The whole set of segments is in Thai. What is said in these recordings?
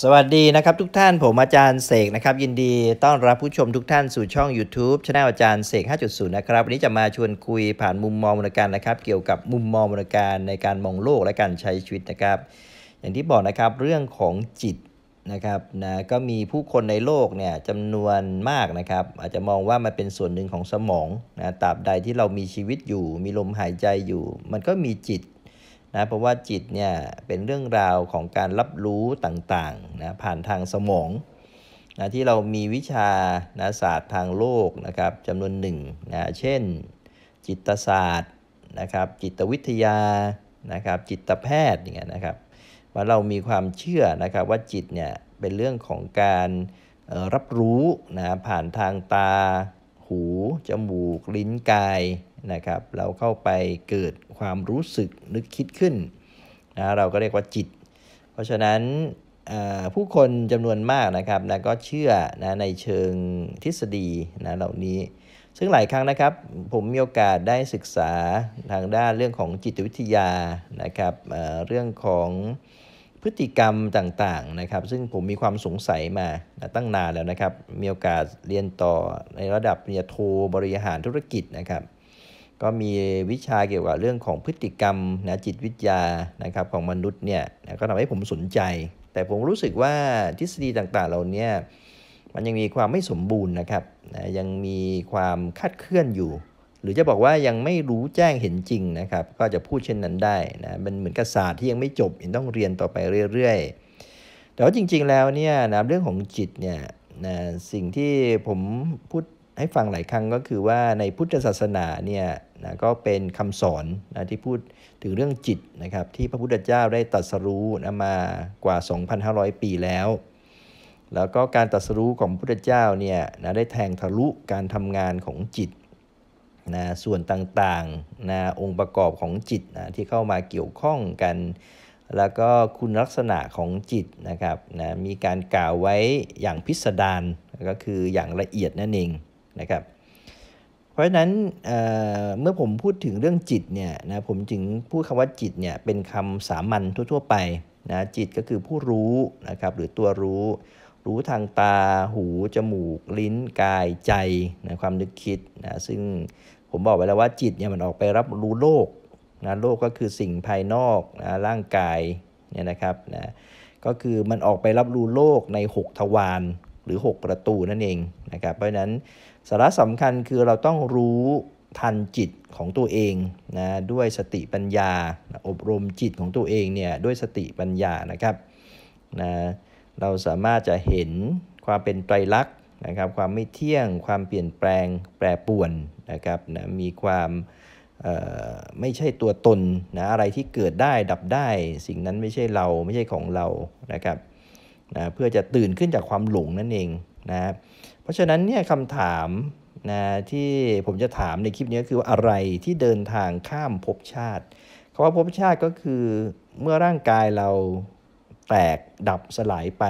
สวัสดีนะครับทุกท่านผมอาจารย์เสกนะครับ ยินดีต้อนรับผู้ชมทุกท่านสู่ช่อง YouTube ช anel อาจารย์เสก 5.0นะครับวันนี้จะมาชวนคุยผ่านมุมมองมรลการนะครับ เกี่ยวกับมุมมองมรลการในการมองโลกและการใช้ชีวิตนะครับ อย่างที่บอกนะครับเรื่องของจิตนะครับนะก็มีผู้คนในโลกเนี่ยจำนวนมากนะครับอาจจะมองว่ามันเป็นส่วนหนึ่งของสมองนะตราบใดที่เรามีชีวิตอยู่ มีลมหายใจอยู่ มันก็มีจิตนะเพราะว่าจิตเนี่ยเป็นเรื่องราวของการรับรู้ต่างๆนะผ่านทางสมองนะที่เรามีวิชานะศาสตร์ทางโลกนะครับจำนวนหนึ่งนะเช่นจิตศาสตร์นะครับจิตวิทยานะครับจิตแพทย์อย่างเงี้ยนะครับว่าเรามีความเชื่อนะครับว่าจิตเนี่ยเป็นเรื่องของการรับรู้นะผ่านทางตา หูจมูก ลิ้นกายนะครับเราเข้าไปเกิดความรู้สึกนึกคิดขึ้นนะเราก็เรียกว่าจิต เพราะฉะนั้นผู้คนจำนวนมากนะครับนะก็เชื่อนะในเชิงทฤษฎีนะเหล่านี้ ซึ่งหลายครั้งนะครับ ผมมีโอกาสได้ศึกษาทางด้านเรื่องของจิตวิทยานะครับเรื่องของพฤติกรรมต่างๆนะครับซึ่งผมมีความสงสัยมาตั้งนานแล้วนะครับ มีโอกาสเรียนต่อในระดับปริญญาโทบริหารธุรกิจนะครับก็มีวิชาเกี่ยวกับเรื่องของพฤติกรรมนะจิตวิทยานะครับของมนุษย์เนี่ยนะก็ทำให้ผมสนใจ แต่ผมรู้สึกว่าทฤษฎีต่างๆเหล่านี้มันยังมีความไม่สมบูรณ์นะครับนะยังมีความคาดเคลื่อนอยู่ หรือจะบอกว่ายังไม่รู้แจ้งเห็นจริงนะครับ ก็จะพูดเช่นนั้นได้นะมันเหมือนกับศาสตร์ที่ยังไม่จบยังต้องเรียนต่อไปเรื่อยๆแต่ว่าจริงๆแล้วเนี่ยนะเรื่องของจิตเนี่ยนะสิ่งที่ผมพูดให้ฟังหลายครั้งก็คือว่าในพุทธศาสนาเนี่ยนะก็เป็นคำสอนนะที่พูดถึงเรื่องจิตนะครับที่พระพุทธเจ้าได้ตรัสรู้นะมากว่า 2,500 ปีแล้ว แล้วก็การตรัสรู้ของพุทธเจ้าเนี่ยนะได้แทงทะลุการทำงานของจิตนะส่วนต่างๆนะองค์ประกอบของจิตนะที่เข้ามาเกี่ยวข้องกัน แล้วก็คุณลักษณะของจิตนะครับนะมีการกล่าวไว้อย่างพิสดารก็คืออย่างละเอียดนั่นเองนะครับเพราะฉะนั้นเเมื่อผมพูดถึงเรื่องจิตเนี่ยนะผมจึงพูดคำว่าจิตเนี่ยเป็นคำสามัญทั่วๆไปนะจิตก็คือผู้รู้นะครับหรือตัวรู้ รู้ทางตาหูจมูก ลิ้นกายใจนะความนึกคิดนะซึ่งผมบอกไว้แล้วว่าจิตเนี่ยมันออกไปรับรู้โลกนะโลกก็คือสิ่งภายนอกนะร่างกายเนี่ยนะครับนะก็คือมันออกไปรับรู้โลกใน 6 ทวารหรือ 6 ประตูนั่นเองนะครับ เพราะนั้นสาระสำคัญคือเราต้องรู้ทันจิตของตัวเองนะด้วยสติปัญญา อบรมจิตของตัวเองเนี่ยด้วยสติปัญญานะครับนะเราสามารถจะเห็นความเป็นไตรลักษณ์นะครับ ความไม่เที่ยงความเปลี่ยนแปลงแปรปวนนะครับนะมีความไม่ใช่ตัวตนนะอะไรที่เกิดได้ดับได้ สิ่งนั้นไม่ใช่เราไม่ใช่ของเรานะครับนะเพื่อจะตื่นขึ้นจากความหลงนั่นเองนะเพราะฉะนั้นเนี่ยคำถามนะที่ผมจะถามในคลิปนี้คืออะไรที่เดินทางข้ามภพชาติคำว่าภพชาติก็คือเมื่อร่างกายเราแตกดับสลายไป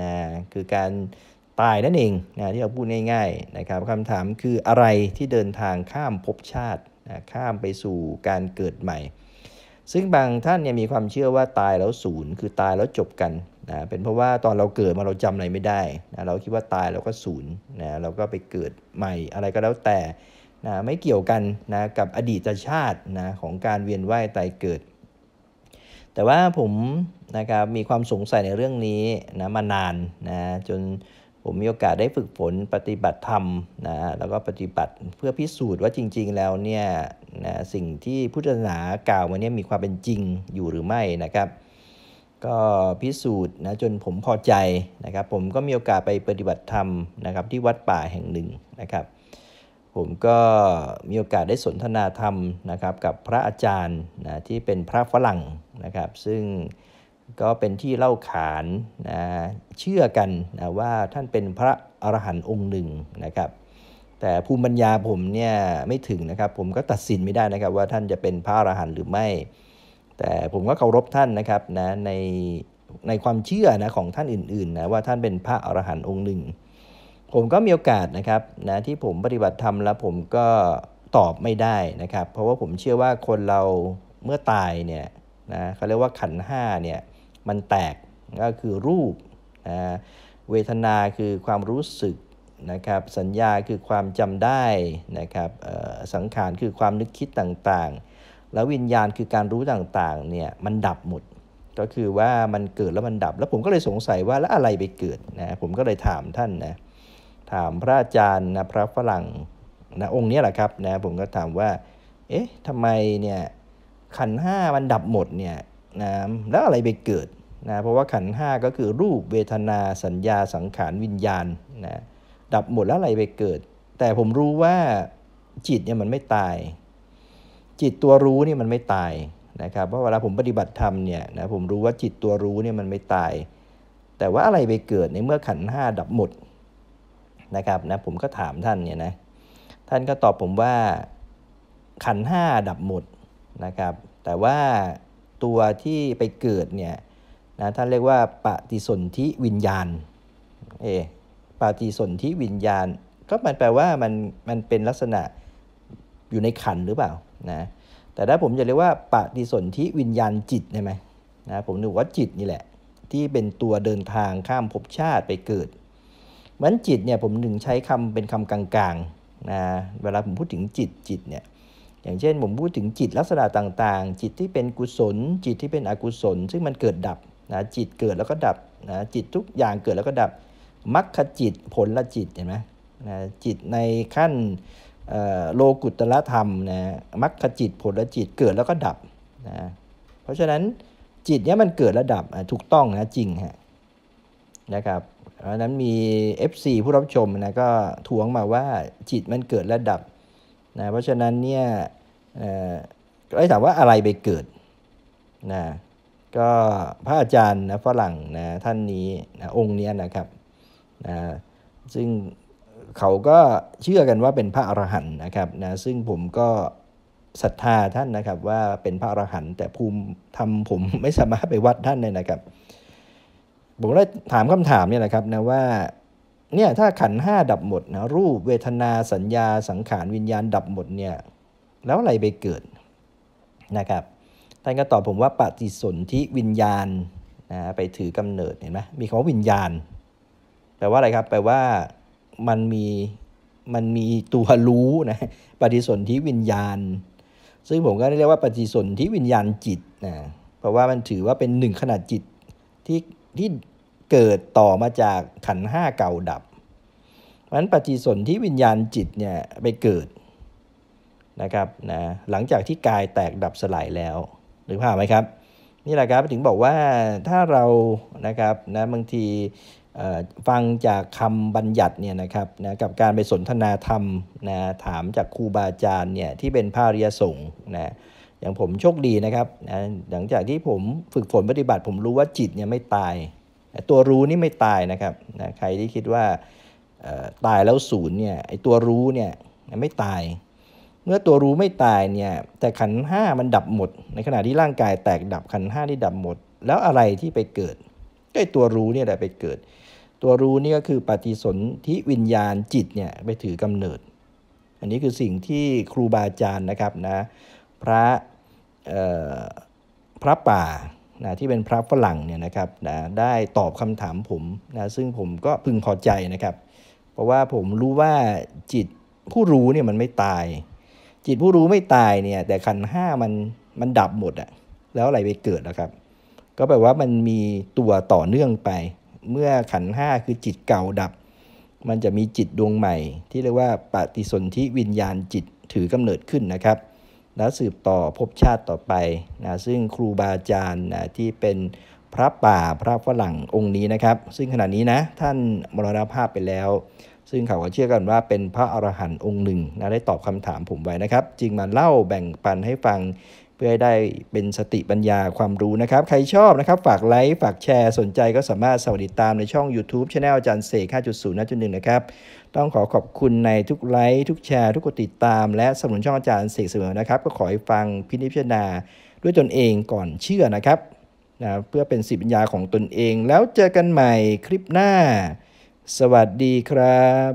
นะคือการตายนั่นเองนะที่เราพูดง่ายๆนะครับคำถามคืออะไรที่เดินทางข้ามภพชาตินะข้ามไปสู่การเกิดใหม่ ซึ่งบางท่านเนี่ยมีความเชื่อว่าตายแล้วศูนย์คือตายแล้วจบกันนะเป็นเพราะว่าตอนเราเกิดมาเราจำอะไรไม่ได้นะเราคิดว่าตายเราก็ศูนย์นะเราก็ไปเกิดใหม่ อะไรก็แล้วแต่นะไม่เกี่ยวกันนะกับอดีตชาตินะของการเวียนว่ายตายเกิด แต่ว่าผมนะครับมีความสงสัยในเรื่องนี้นะมานานนะจนผมมีโอกาสได้ฝึกฝนปฏิบัติธรรมนะแล้วก็ปฏิบัติเพื่อพิสูจน์ว่าจริง ๆ แล้วเนี่ยนะสิ่งที่พุทธศาสนากล่าวมาเนี่ยมีความเป็นจริงอยู่หรือไม่นะครับก็พิสูจน์นะจนผมพอใจนะครับผมก็มีโอกาสไปปฏิบัติธรรมนะครับที่วัดป่าแห่งหนึ่งนะครับผมก็มีโอกาสได้สนทนาธรรมนะครับกับพระอาจารย์นะที่เป็นพระฝรั่งนะครับซึ่งก็เป็นที่เล่าขานนะเชื่อกันนะว่าท่านเป็นพระอรหันต์องค์หนึ่งนะครับแต่ภูมิปัญญาผมเนี่ยไม่ถึงนะครับผมก็ตัดสินไม่ได้นะครับว่าท่านจะเป็นพระอรหันต์หรือไม่แต่ ผมก็เคารพท่านนะครับนะในในความเชื่อนะของท่านอื่นๆนะว่าท่านเป็นพระอรหันต์องค์หนึ่ง ผมก็มีโอกาสนะครับนะที่ผมปฏิบัติธรรมแล้วผมก็ตอบไม่ได้นะครับเพราะว่าผมเชื่อว่าคนเราเมื่อตายเนี่ยนะเขาเรียกว่าขันห้าเนี่ยมันแตกก็คือรูปนะเวทนาคือความรู้สึกนะครับสัญญาคือความจำได้นะครับสังขารคือความนึกคิดต่างแล้ววิญญาณคือการรู้ต่างๆเนี่ยมันดับหมด ก็คือว่ามันเกิดแล้วมันดับแล้วผมก็เลยสงสัยว่าแล้วอะไรไปเกิดนะผมก็เลยถามท่านนะถามพระอาจารย์นะพระฝรั่งนะองค์นี้แหละครับนะผมก็ถามว่าเอ๊ะทำไมเนี่ยขันห้ามันดับหมดเนี่ยนะแล้วอะไรไปเกิดนะเพราะว่าขันห้าก็คือรูปเวทนาสัญญาสังขารวิญญาณนะดับหมดแล้วอะไรไปเกิด แต่ผมรู้ว่าจิตเนี่ยมันไม่ตายจิตตัวรู้นี่มันไม่ตายนะครับ เพราะเวลาผมปฏิบัติธรรมเนี่ยนะผมรู้ว่าจิตตัวรู้เนี่ยมันไม่ตาย แต่ว่าอะไรไปเกิดในเมื่อขันห้าดับหมดนะครับนะผมก็ถามท่านเนี่ยนะท่านก็ตอบผมว่า ขันห้าดับหมดนะครับแต่ว่าตัวที่ไปเกิดเนี่ยนะท่านเรียกว่า ปฏิสนธิวิญญาณเอปฏิสนธิวิญญาณ ก็มันแปลว่ามันมันเป็นลักษณะอยู่ในขันหรือเปล่านะแต่ถ้าผมจะเรียกว่าปฏิสนธิวิญญาณจิตได้ไหมนะผมนึกว่าจิตนี่แหละ ที่เป็นตัวเดินทางข้ามภพชาติไปเกิดมันจิตเนี่ยผมถึงใช้คำเป็นคำกลางๆนะเวลาผมพูดถึงจิตจิตเนี่ยอย่างเช่นผมพูดถึงจิตลักษณะต่างๆ จิตที่เป็นกุศล จิตที่เป็นอกุศล ซึ่งมันเกิดดับนะจิตเกิดแล้วก็ดับนะจิตทุกอย่างเกิดแล้วก็ดับมรรคจิตผลละจิตเห็นไหมนะจิตในขั้นโลกุตละธรรมนะมรรคจิตผลจิตเกิดแล้วก็ดับนะเพราะฉะนั้นจิตเนี้ยมันเกิดแ้ะดับ ถูกต้องนะจริงฮะนะครับเพราะนั้นมี FC ผู้รับชมนะก็ทวงมาว่าจิตมันเกิดแ้ะดับนะเพราะฉะนั้นเนี่ยก็ถามว่าอะไรไปเกิดนะก็พระอาจารย์นะฝรั่งนะท่านนี้นะองค์เนี้ยนะครับนะซึ่งเขาก็เชื่อกันว่าเป็นพระอรหันต์นะครับนะซึ่งผมก็ศรัทธาท่านนะครับ ว่าเป็นพระอรหันต์แต่ภูมิทำผมไม่สามารถไปวัดท่านเลยนะครับ ผมได้ถามคำถามเนี่ยนะครับนะว่า เนี่ยถ้าขันห้าดับหมดนะรูปเวทนาสัญญาสังขาร วิญญาณดับหมดเนี่ยแล้วอะไรไปเกิดนะครับท่านก็ตอบผมว่า ปฏิสนธิวิญญาณนะไปถือกำเนิดเห็นไหมมีคำว่าวิญญาณแปลว่าอะไรครับแปลว่ามันมีมันมีตัวรู้นะปฏิสนธิวิญญาณ ซึ่งผมก็เรียกว่าปฏิสนธิวิญญาณจิตนะเพราะว่ามันถือว่าเป็นหนึ่งขนาดจิตที่ที่เกิดต่อมาจากขันห้าเก่าดับเพราะฉะนั้น ปฏิสนธิวิญญาณจิตเนี่ยไปเกิดนะครับนะหลังจากที่กายแตกดับสลายแล้วหรือ่าไหมครับ นี่แหละครับถึงบอกว่าถ้าเรานะครับนะบางทีฟังจากคำบัญญัติเนี่ยนะครับนะกับการไปสนทนาธรรมนะถามจากครูบาอาจารย์เนี่ยที่เป็นพาริยสงฆ์นะอย่างผมโชคดีนะครับนะหลังจากที่ผมฝึกฝนปฏิบัติ ผมรู้ว่าจิตเนี่ยไม่ตายตัวรู้นี่ไม่ตายนะครับนะใครที่คิดว่าตายแล้วศูนย์เนี่ยไอตัวรู้เนี่ยไม่ตาย เมื่อตัวรู้ไม่ตายเนี่ยแต่ขันห้ามันดับหมด ในขณะที่ร่างกายแตกดับขันห้าที่ดับหมด แล้วอะไรที่ไปเกิด ก็ไอตัวรู้เนี่ยแหละไปเกิดตัวรู้นี่ก็คือปฏิสนธิวิญญาณจิตเนี่ยไปถือกำเนิด อันนี้คือสิ่งที่ครูบาอาจารย์นะครับนะพระพระป่านะที่เป็นพระฝรั่งเนี่ยนะครับนะได้ตอบคำถามผมนะซึ่งผมก็พึงพอใจนะครับ เพราะว่าผมรู้ว่าจิตผู้รู้เนี่ยมันไม่ตาย จิตผู้รู้ไม่ตายเนี่ยแต่ขันห้ามันมันดับหมดอะแล้วอะไรไปเกิดนะครับ ก็แปลว่ามันมีตัวต่อเนื่องไปเมื่อขันห้าคือจิตเก่าดับ มันจะมีจิตดวงใหม่ ที่เรียกว่าปฏิสนธิวิญญาณจิตถือกำเนิดขึ้นนะครับ แล้วสืบต่อภพชาติต่อไปนะ ซึ่งครูบาอาจารย์นะที่เป็นพระป่าพระฝรั่งองค์นี้นะครับ ซึ่งขณะนี้นะท่านมรณภาพไปแล้ว ซึ่งเขาก็เชื่อกันว่าเป็นพระอรหันต์องค์หนึ่งนะได้ตอบคำถามผมไว้นะครับ จึงมาเล่าแบ่งปันให้ฟังเพื่อให้ได้เป็นสติปัญญาความรู้นะครับ ใครชอบนะครับ ฝากไลค์ ฝากแชร์สนใจก็สามารถสวัสดีตามในช่อง YouTube ช anel อาจารย์เสก5.0.1นะครับ ต้องขอขอบคุณในทุกไลค์ ทุกแชร์ทุกกดติดตาม และสนับสนุนช่องอาจารย์เสกเสมอนะครับ ก็ขอให้ฟังพินิจพิจารณา ด้วยตนเองก่อนเชื่อนะครับนะเพื่อเป็นสิปัญญาของตนเองแล้วเจอกันใหม่คลิปหน้า สวัสดีครับ